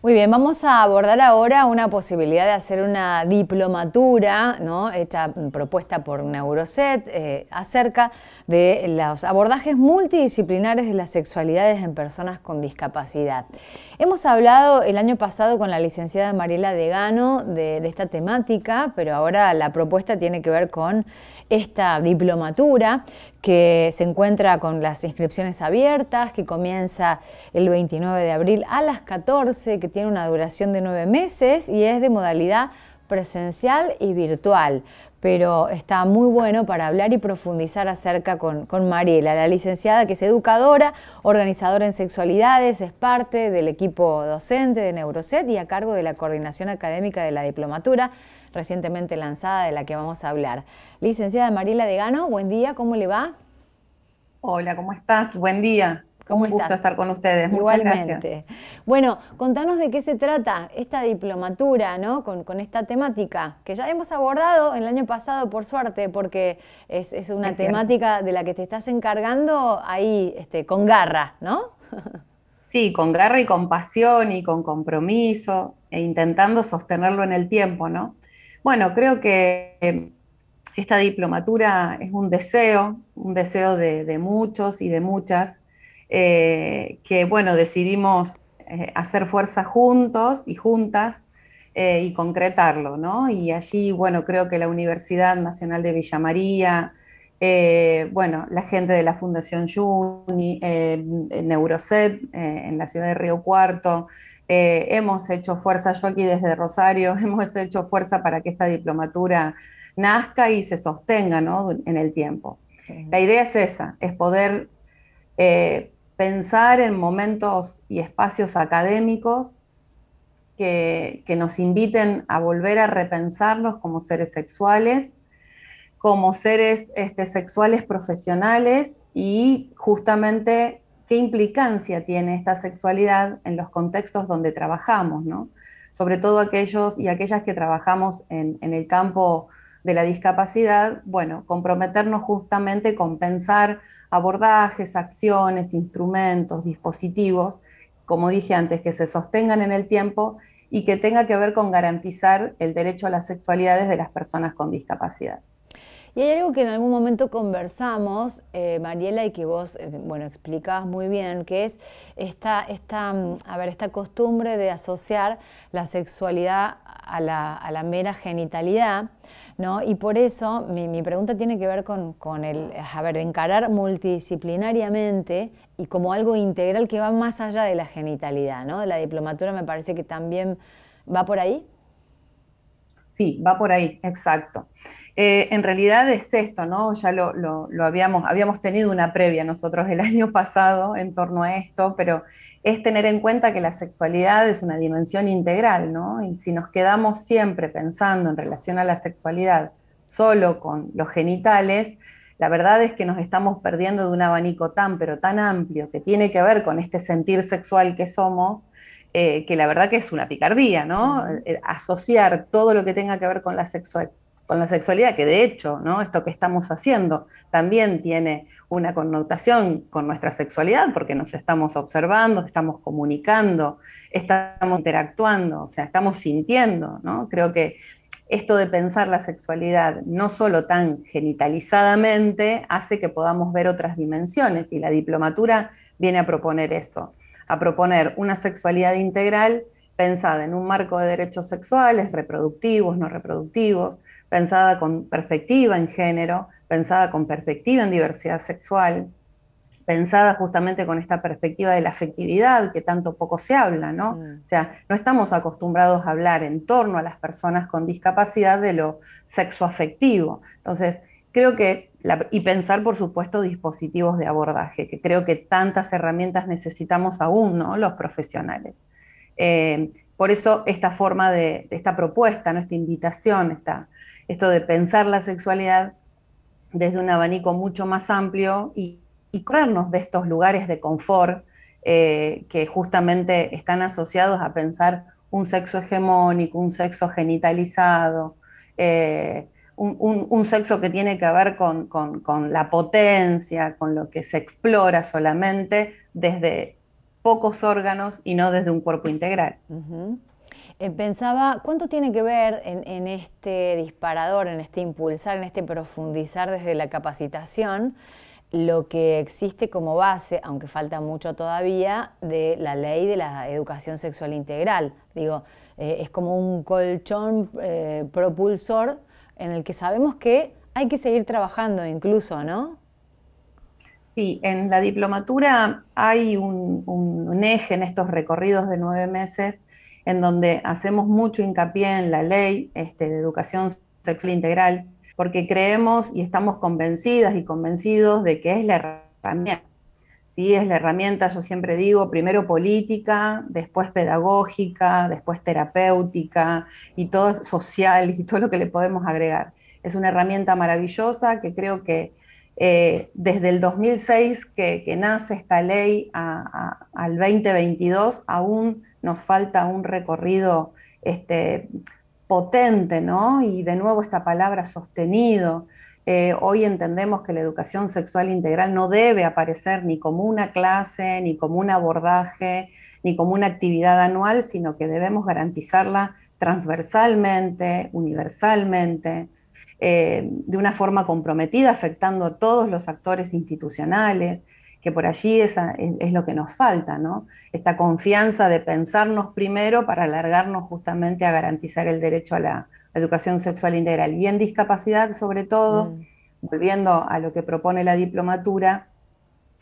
Muy bien, vamos a abordar ahora una posibilidad de hacer una diplomatura, ¿no? hecha mm, propuesta por Neuroset, eh, acerca de los abordajes multidisciplinares de las sexualidades en personas con discapacidad. Hemos hablado el año pasado con la licenciada Mariela Degano de, de esta temática, pero ahora la propuesta tiene que ver con esta diplomatura que se encuentra con las inscripciones abiertas, que comienza el 29 de abril a las 14, que tiene una duración de nueve meses y es de modalidad presencial y virtual pero está muy bueno para hablar y profundizar acerca con, Mariela, la licenciada que es educadora, organizadora en sexualidades, es parte del equipo docente de Neuroset y a cargo de la coordinación académica de la diplomatura recientemente lanzada de la que vamos a hablar. Licenciada Mariela Degano, buen día, ¿cómo le va? Hola, ¿cómo estás? Buen día. Un gusto estar con ustedes. Muchas Igualmente. Bueno, contanos de qué se trata esta diplomatura, ¿no? Con, esta temática que ya hemos abordado el año pasado, por suerte, porque es, una temática de la que te estás encargando ahí este, con garra, ¿no? Sí, con garra y con pasión y con compromiso e intentando sostenerlo en el tiempo, ¿no? Bueno, creo que eh, esta diplomatura es un deseo, un deseo de muchos y de muchas eh, que bueno, decidimos eh, hacer fuerza juntos y juntas eh, y concretarlo, ¿no? Y allí, bueno, creo que la Universidad Nacional de Villa María, bueno, la gente de la Fundación Juni, Neuroset, en la ciudad de Río Cuarto, hemos hecho fuerza, yo aquí desde Rosario, hemos hecho fuerza para que esta diplomatura nazca y se sostenga ¿no? en el tiempo. La idea es esa, es poder pensar en momentos y espacios académicos que, nos inviten a volver a repensarlos como seres sexuales, como seres este, sexuales profesionales y justamente qué implicancia tiene esta sexualidad en los contextos donde trabajamos, sobre todo aquellos y aquellas que trabajamos en, el campo de la discapacidad, bueno, comprometernos justamente con pensar abordajes, acciones, instrumentos, dispositivos, como dije antes, que se sostengan en el tiempo y que tenga que ver con garantizar el derecho a las sexualidades de las personas con discapacidad. Y hay algo que en algún momento conversamos, eh, Mariela, y que vos, eh, bueno, explicabas muy bien, que es esta, esta, mm, a ver, esta costumbre de asociar la sexualidad a la, a la mera genitalidad. ¿no? Y por eso mi, mi pregunta tiene que ver con, con, el, a ver, encarar multidisciplinariamente y como algo integral que va más allá de la genitalidad, ¿no? La diplomatura me parece que también va por ahí. Sí, va por ahí, exacto. Eh, en realidad es esto, ¿no? Ya lo, habíamos, habíamos tenido una previa nosotros el año pasado en torno a esto, pero es tener en cuenta que la sexualidad es una dimensión integral, ¿no? Y si nos quedamos siempre pensando en relación a la sexualidad solo con los genitales, la verdad es que nos estamos perdiendo de un abanico tan, pero tan amplio, que tiene que ver con este sentir sexual que somos, eh, que la verdad que es una picardía, ¿no? Eh, asociar todo lo que tenga que ver con la sexualidad con la sexualidad, que de hecho, Esto que estamos haciendo también tiene una connotación con nuestra sexualidad, porque nos estamos observando, estamos comunicando, estamos interactuando, o sea, estamos sintiendo, ¿no? Creo que esto de pensar la sexualidad no solo tan genitalizadamente hace que podamos ver otras dimensiones y la diplomatura viene a proponer eso, a proponer una sexualidad integral pensada en un marco de derechos sexuales, reproductivos, no reproductivos, pensada con perspectiva en género, pensada con perspectiva en diversidad sexual, pensada justamente con esta perspectiva de la afectividad que tanto poco se habla, ¿no? Mm. O sea, no estamos acostumbrados a hablar en torno a las personas con discapacidad de lo sexoafectivo. Entonces, creo que, y pensar, por supuesto, dispositivos de abordaje, que creo que tantas herramientas necesitamos aún, ¿no? Los profesionales. Eh, por eso esta forma de, esta propuesta, nuestra esta invitación, esta, esto de pensar la sexualidad desde un abanico mucho más amplio y, y de estos lugares de confort eh, que justamente están asociados a pensar un sexo hegemónico, un sexo genitalizado, eh, un, sexo que tiene que ver con, la potencia, con lo que se explora solamente desde pocos órganos y no desde un cuerpo integral. Eh, pensaba, ¿cuánto tiene que ver en, este disparador, en este impulsar, en este profundizar desde la capacitación, lo que existe como base, aunque falta mucho todavía, de la ley de la educación sexual integral? Digo, eh, es como un colchón eh, propulsor en el que sabemos que hay que seguir trabajando incluso, ¿no? Sí, en la diplomatura hay un eje en estos recorridos de nueve meses en donde hacemos mucho hincapié en la ley este, de educación sexual integral, porque creemos y estamos convencidas y convencidos de que es la herramienta. ¿sí? Es la herramienta, yo siempre digo, primero política, después pedagógica, después terapéutica y todo social y todo lo que le podemos agregar. Es una herramienta maravillosa que creo que eh, desde el 2006 que, nace esta ley al 2022 aún nos falta un recorrido este, potente, ¿no? Y de nuevo esta palabra sostenido. Eh, hoy entendemos que la educación sexual integral no debe aparecer ni como una clase, ni como un abordaje, ni como una actividad anual, sino que debemos garantizarla transversalmente, universalmente, eh, de una forma comprometida, afectando a todos los actores institucionales, por allí es, lo que nos falta, ¿no? Esta confianza de pensarnos primero para alargarnos justamente a garantizar el derecho a la educación sexual integral. Y en discapacidad, sobre todo, mm. volviendo a lo que propone la diplomatura,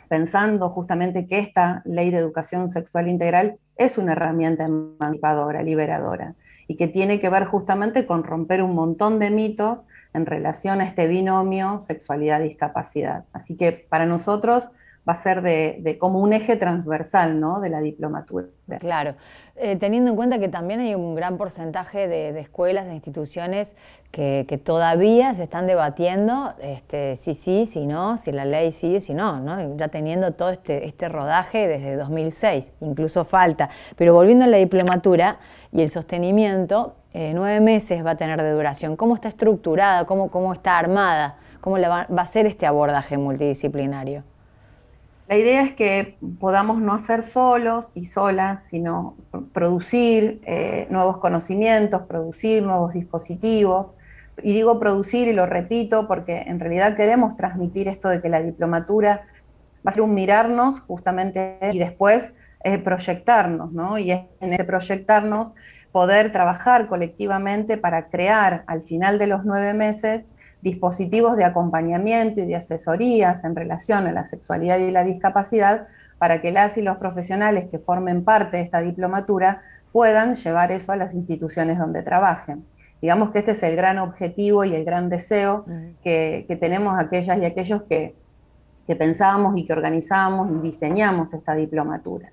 pensando justamente que esta ley de educación sexual integral es una herramienta emancipadora, liberadora, y que tiene que ver justamente con romper un montón de mitos en relación a este binomio sexualidad-discapacidad. Así que para nosotros va a ser de, como un eje transversal ¿no? de la diplomatura. Claro, eh, teniendo en cuenta que también hay un gran porcentaje de, escuelas e instituciones que, todavía se están debatiendo este, si sí, si no, si la ley sí, si no, ¿no? ya teniendo todo este, este rodaje desde 2006, incluso falta. Pero volviendo a la diplomatura y el sostenimiento, eh, nueve meses va a tener de duración. ¿Cómo está estructurada? ¿Cómo, está armada? ¿Cómo va a ser este abordaje multidisciplinario? La idea es que podamos no ser solos y solas, sino producir eh, nuevos conocimientos, producir nuevos dispositivos. Y digo producir y lo repito porque en realidad queremos transmitir esto de que la diplomatura va a ser un mirarnos justamente y después eh, proyectarnos, ¿no? Y en proyectarnos poder trabajar colectivamente para crear al final de los nueve meses dispositivos de acompañamiento y de asesorías en relación a la sexualidad y la discapacidad para que las y los profesionales que formen parte de esta diplomatura puedan llevar eso a las instituciones donde trabajen. Digamos que este es el gran objetivo y el gran deseo que, tenemos aquellas y aquellos que, que pensábamos y que organizamos y diseñamos esta diplomatura.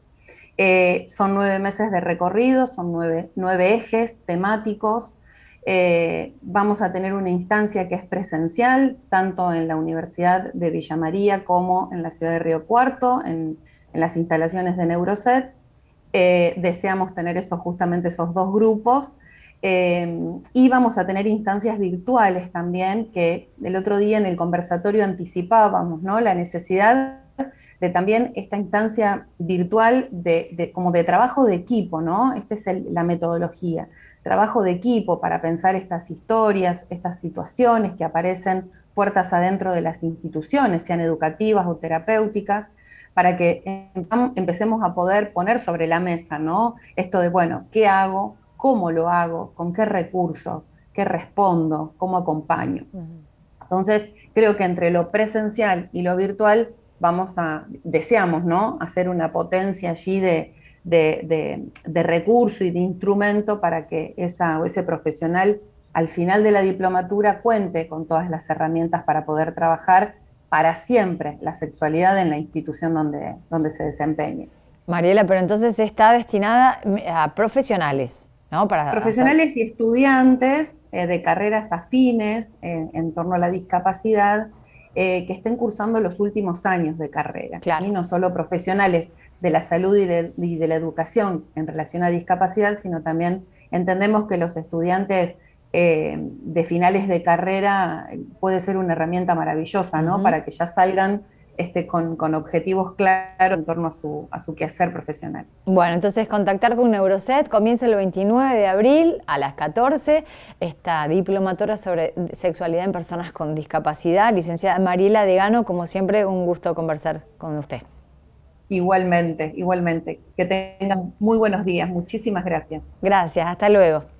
Eh, son nueve meses de recorrido, son nueve ejes temáticos, eh, vamos a tener una instancia que es presencial, tanto en la Universidad de Villa María como en la ciudad de Río Cuarto, en, las instalaciones de Neuroset. Eh, deseamos tener esos, justamente esos dos grupos. Eh, y vamos a tener instancias virtuales también, que el otro día en el conversatorio anticipábamos ¿no? la necesidad también esta instancia virtual de, como de trabajo de equipo, ¿no? Esta es la metodología, trabajo de equipo para pensar estas historias, estas situaciones que aparecen puertas adentro de las instituciones, sean educativas o terapéuticas, para que empecemos a poder poner sobre la mesa, ¿no? Esto de, bueno, ¿qué hago? ¿Cómo lo hago? ¿Con qué recursos? ¿Qué respondo? ¿Cómo acompaño? Entonces, creo que entre lo presencial y lo virtual vamos a, deseamos, ¿no? Hacer una potencia allí de, recurso y de instrumento para que ese profesional al final de la diplomatura cuente con todas las herramientas para poder trabajar para siempre la sexualidad en la institución donde, se desempeñe. Mariela, pero entonces está destinada a profesionales, ¿no? Para profesionales y estudiantes eh, de carreras afines eh, en torno a la discapacidad eh, que estén cursando los últimos años de carrera, y no solo profesionales de la salud y de, la educación en relación a discapacidad, sino también entendemos que los estudiantes eh, de finales de carrera eh, puede ser una herramienta maravillosa, ¿no? Para que ya salgan este, con, objetivos claros en torno a su, quehacer profesional. Bueno, entonces contactar con Neuroset comienza el 29 de abril a las 14. Esta diplomatora sobre sexualidad en personas con discapacidad, licenciada Mariela Degano, como siempre, un gusto conversar con usted. Igualmente, igualmente. Que tengan muy buenos días. Muchísimas gracias. Gracias, hasta luego.